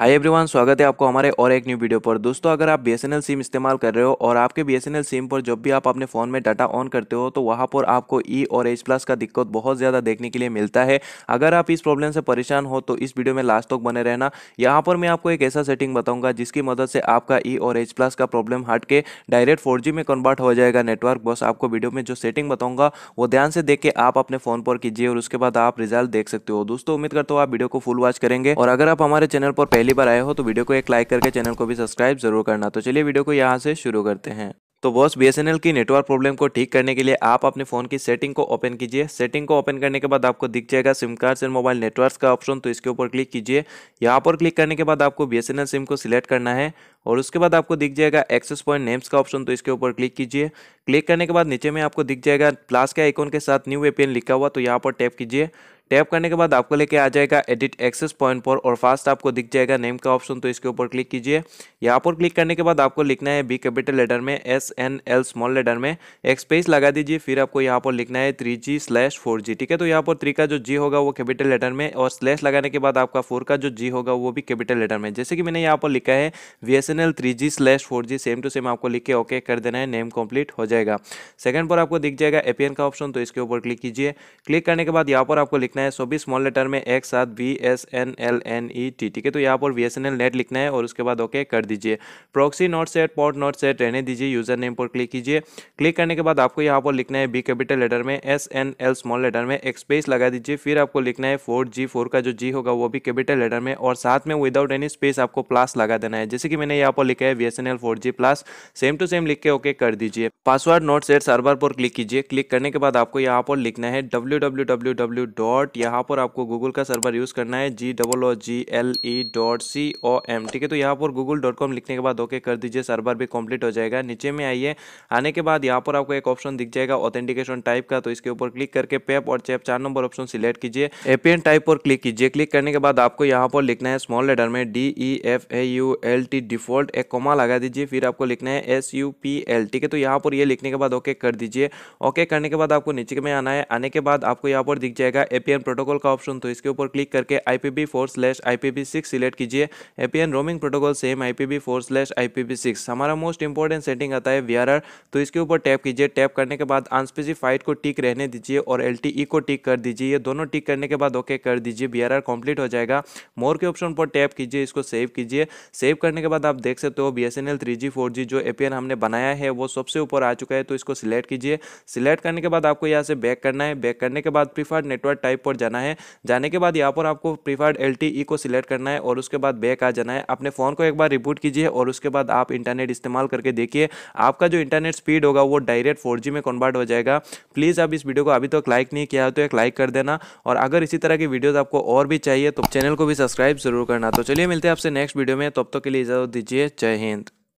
hi everyone स्वागत है आपको हमारे और एक न्यू वीडियो पर दोस्तों अगर आप बी सिम इस्तेमाल कर रहे हो और आपके बी सिम पर जब भी आप अपने फ़ोन में डाटा ऑन करते हो तो वहां पर आपको ई e और एच प्लस का दिक्कत बहुत ज़्यादा देखने के लिए मिलता है अगर आप इस प्रॉब्लम से परेशान हो तो इस वीडियो में लास्ट तक बने रहना यहाँ पर मैं आपको एक ऐसा सेटिंग बताऊँगा जिसकी मदद से आपका ई e और एच प्लस का प्रॉब्लम हट के डायरेक्ट फोर में कन्वर्ट हो जाएगा नेटवर्क बस आपको वीडियो में जो सेटिंग बताऊँगा वो ध्यान से देख के आप अपने फ़ोन पर कीजिए और उसके बाद आप रिजल्ट देख सकते हो दोस्तों उम्मीद करते हो आप वीडियो को फुल वॉच करेंगे और अगर आप हमारे चैनल पर पहले पहली बार आए हो तो वीडियो को एक लाइक करके चैनल को भी सब्सक्राइब जरूर करना तो चलिए वीडियो को यहाँ से शुरू करते हैं तो बॉस बीएसएनएल की नेटवर्क प्रॉब्लम को ठीक करने के लिए आप अपने फ़ोन की सेटिंग को ओपन कीजिए सेटिंग को ओपन करने के बाद आपको दिख जाएगा SIM card and mobile network का ऑप्शन तो इसके ऊपर क्लिक कीजिए यहाँ पर क्लिक करने के बाद आपको बीएसएनएल सिम को सिलेक्ट करना है और उसके बाद आपको दिख जाएगा एक्सेस पॉइंट नेम्स का ऑप्शन तो इसके ऊपर क्लिक कीजिए क्लिक करने के बाद नीचे में आपको दिख जाएगा प्लास के आइकॉन के साथ न्यू एपीएन लिखा हुआ तो यहाँ पर टैप कीजिए टैप करने के बाद आपको लेके आ जाएगा एडिट एक्सेस पॉइंट पर और फास्ट आपको दिख जाएगा नेम का ऑप्शन तो इसके ऊपर क्लिक कीजिए यहाँ पर क्लिक करने के बाद आपको लिखना है बी कैपिटल लेटर में S N L small letter में एक स्पेस लगा दीजिए फिर आपको यहाँ पर लिखना है three G slash four G ठीक है तो यहाँ पर थ्री का जो जी होगा वो कैपिटल लेटर में और स्लैश लगाने के बाद आपका फोर का जो जी होगा वो भी कैपिटल लेटर में जैसे कि मैंने यहाँ पर लिखा है V S N L three G slash four G same to same आपको लिख के ओके कर देना है नेम कम्प्लीट हो जाएगा सेकंड पर आपको दिख जाएगा एपीएन का ऑप्शन तो इसके ऊपर क्लिक कीजिए क्लिक करने के बाद यहाँ पर आपको लिखना लिखना है सो भी स्मॉल लेटर में एक साथ V S N L N E T ठीक है तो यहाँ पर V S N L net लिखना है और उसके बाद ओके कर दीजिए proxy not set pot not set रहने दीजिए यूजर नेम पर क्लिक कीजिए क्लिक करने के बाद आपको यहाँ पर लिखना है बी कैपिटल लेटर में S N L small letter में एक स्पेस लगा दीजिए फिर आपको लिखना है फोर जी फोर का जो जी होगा वो भी कैपिटल लेटर में और साथ में विदाउट एनी स्पेस आपको प्लस लगा देना है जैसे कि मैंने यहाँ पर लिखा है V S N L four G plus same to same लिख के ओके कर दीजिए पासवर्ड नोट सेट सर्वर पर क्लिक कीजिए क्लिक करने के बाद आपको यहाँ पर लिखना है W W W W dot dot यहाँ पर आपको गूगल का सर्वर यूज़ करना है G double O G L E dot C O M ठीक है तो यहाँ पर गूगल डॉट कॉम लिखने के बाद ओके कर दीजिए सर्वर भी कंप्लीट हो जाएगा नीचे में आइए आने के बाद यहाँ पर आपको एक ऑप्शन दिख जाएगा ऑथेंटिकेशन टाइप का तो इसके ऊपर क्लिक करके पेप और चैप चार नंबर ऑप्शन सिलेक्ट कीजिए एपीएन टाइप पर क्लिक कीजिए क्लिक करने के बाद आपको यहाँ पर लिखना है स्मॉल लेटर में D E F A U L T default एक कॉमा लगा दीजिए फिर आपको लिखना है एस यू पी एल ठीक है तो यहाँ पर ये लिखने के बाद ओके कर दीजिए ओके करने के बाद आपको नीचे में आना है आने के बाद आपको यहाँ पर दिख जाएगा एपीएन एपीएन प्रोटोकॉल का ऑप्शन तो इसके ऊपर क्लिक करके I P V four slash I P V six select कीजिए APN roaming protocol same I P V four slash I P V six हमारा मोस्ट इंपॉर्टेंट सेटिंग आता है we are are तो इसके ऊपर टैप कीजिए tap करने के बाद अनस्पेसिफाइड को टिक रहने दीजिए और एल टी ई को टिक कर दीजिए ये दोनों टिक करने के बाद ओके कर दीजिए वी आर आर कंप्लीट हो जाएगा मोर के ऑप्शन पर टैप कीजिए इसको सेव कीजिए सेव करने के बाद आप देख सकते हो B S N L three G four G जो एपीएन हमने बनाया है वो सबसे ऊपर आ चुका है तो इसको सिलेक्ट कीजिए सिलेक्ट करने के बाद आपको यहाँ से बैक करना है बैक करने के बाद प्रीफर्ड नेटवर्क टाइप पर जाना है जाने के बाद यहाँ पर आपको प्रीफर्ड एल को सिलेक्ट करना है और उसके बाद बैक आ जाना है अपने फ़ोन को एक बार रिबूट कीजिए और उसके बाद आप इंटरनेट इस्तेमाल करके देखिए आपका जो इंटरनेट स्पीड होगा वो डायरेक्ट फोर में कन्वर्ट हो जाएगा प्लीज़ आप इस वीडियो को अभी तक लाइक नहीं किया तो एक लाइक कर देना और अगर इसी तरह की वीडियोज़ आपको और भी चाहिए तो चैनल को भी सब्सक्राइब जरूर करना तो चलिए मिलते हैं आपसे नेक्स्ट वीडियो में तब तक के लिए इजाज़त दीजिए जय हिंद